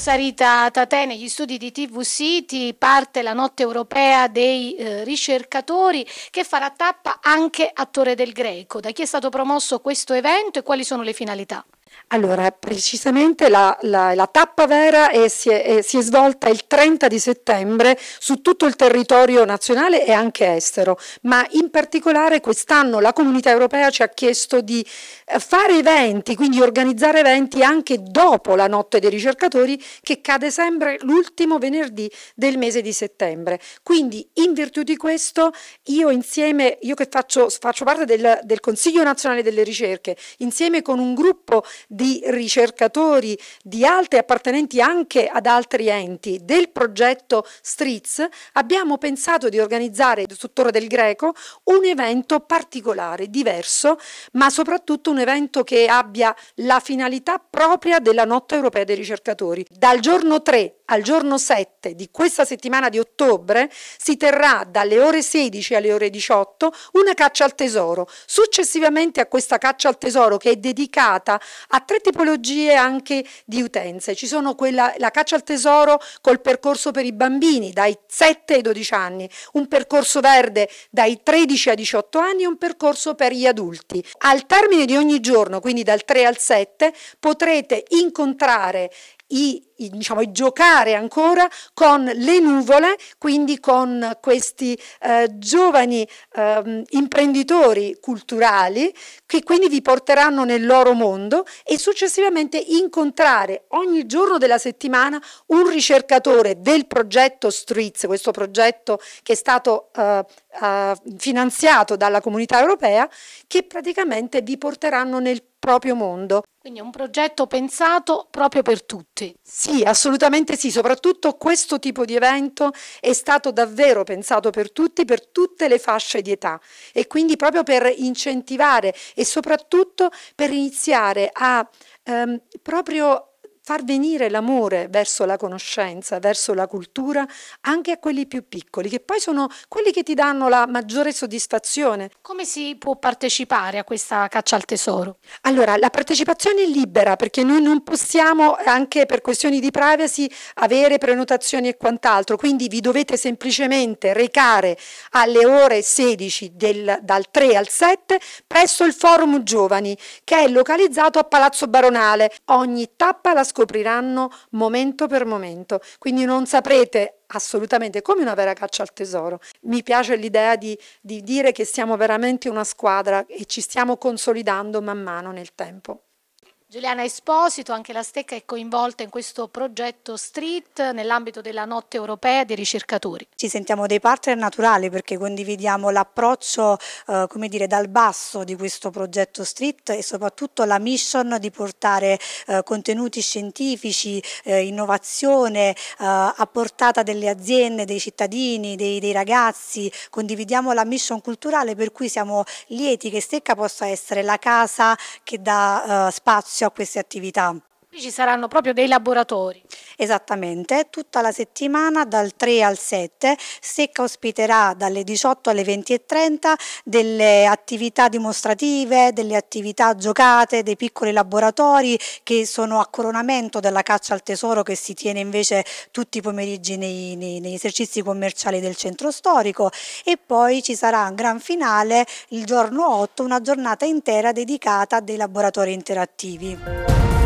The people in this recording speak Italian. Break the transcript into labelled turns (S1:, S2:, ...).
S1: Sarita Tate, negli studi di TV City parte la notte europea dei eh, ricercatori che farà tappa anche a Torre del Greco. Da chi è stato promosso questo evento e quali sono le finalità?
S2: Allora, precisamente la, la, la tappa vera è, si, è, è, si, è, svolta il 30 di settembre su tutto il territorio nazionale e anche estero, ma in particolare quest'anno la comunità europea ci ha chiesto di eh, fare eventi, quindi organizzare eventi anche dopo la notte dei ricercatori che cade sempre l'ultimo venerdì del mese di settembre. Quindi in virtù di questo io insieme, io che faccio, faccio parte del, del Consiglio nazionale delle ricerche, insieme con un gruppo di ricercatori di alte appartenenti anche ad altri enti del progetto Streets, abbiamo pensato di organizzare su Torre del Greco un evento particolare, diverso, ma soprattutto un evento che abbia la finalità propria della Notte Europea dei Ricercatori. Dal giorno 3 al giorno 7 di questa settimana di ottobre si terrà dalle ore 16 alle ore 18 una caccia al tesoro. Successivamente a questa caccia al tesoro che è dedicata ha tre tipologie anche di utenze. Ci sono quella, la caccia al tesoro col percorso per i bambini dai 7 ai 12 anni, un percorso verde dai 13 ai 18 anni e un percorso per gli adulti. Al termine di ogni giorno, quindi dal 3 al 7, potrete incontrare i, i, diciamo, giocare ancora con le nuvole, quindi con questi eh, giovani eh, imprenditori culturali che quindi vi porteranno nel loro mondo e successivamente incontrare ogni giorno della settimana un ricercatore del progetto Streets, questo progetto che è stato eh, eh, finanziato dalla comunità europea, che praticamente vi porteranno nel proprio mondo. Quindi è un progetto pensato proprio per tutti. Sì, assolutamente sì, soprattutto questo tipo di evento è stato davvero pensato per tutti, per tutte le fasce di età e quindi proprio per incentivare e soprattutto per iniziare a ehm, proprio far venire l'amore verso la conoscenza, verso la cultura, anche a quelli più piccoli, che poi sono quelli che ti danno la maggiore soddisfazione. Come si può partecipare a questa caccia al tesoro? Allora, la partecipazione è libera perché noi non possiamo, anche per questioni di privacy, avere prenotazioni e quant'altro, quindi vi dovete semplicemente recare alle ore 16 del, dal 3 al 7 presso il Forum Giovani, che è localizzato a Palazzo Baronale. Ogni tappa la scoperta scopriranno momento per momento, quindi non saprete assolutamente come una vera caccia al tesoro. Mi piace l'idea di, di dire che siamo veramente una squadra e ci
S1: stiamo consolidando
S2: man mano nel tempo.
S1: Giuliana Esposito, anche la Stecca è coinvolta in questo progetto Street nell'ambito della Notte Europea dei Ricercatori.
S3: Ci sentiamo dei partner naturali perché condividiamo l'approccio eh, come dire, dal basso di questo progetto Street e soprattutto la mission di portare eh, contenuti scientifici, eh, innovazione eh, a portata delle aziende, dei cittadini, dei, dei, ragazzi. Condividiamo la mission culturale per cui siamo lieti che Stecca possa essere la casa che dà eh, spazio spazio a queste attività. Qui ci saranno proprio dei laboratori. Esattamente, tutta la settimana dal 3 al 7 Secca ospiterà dalle 18 alle 20.30 delle attività dimostrative, delle attività giocate, dei piccoli laboratori che sono a coronamento della caccia al tesoro che si tiene invece tutti i pomeriggi nei, nei, negli esercizi commerciali del centro storico e poi ci sarà un gran finale il giorno 8, una giornata intera dedicata a dei laboratori interattivi.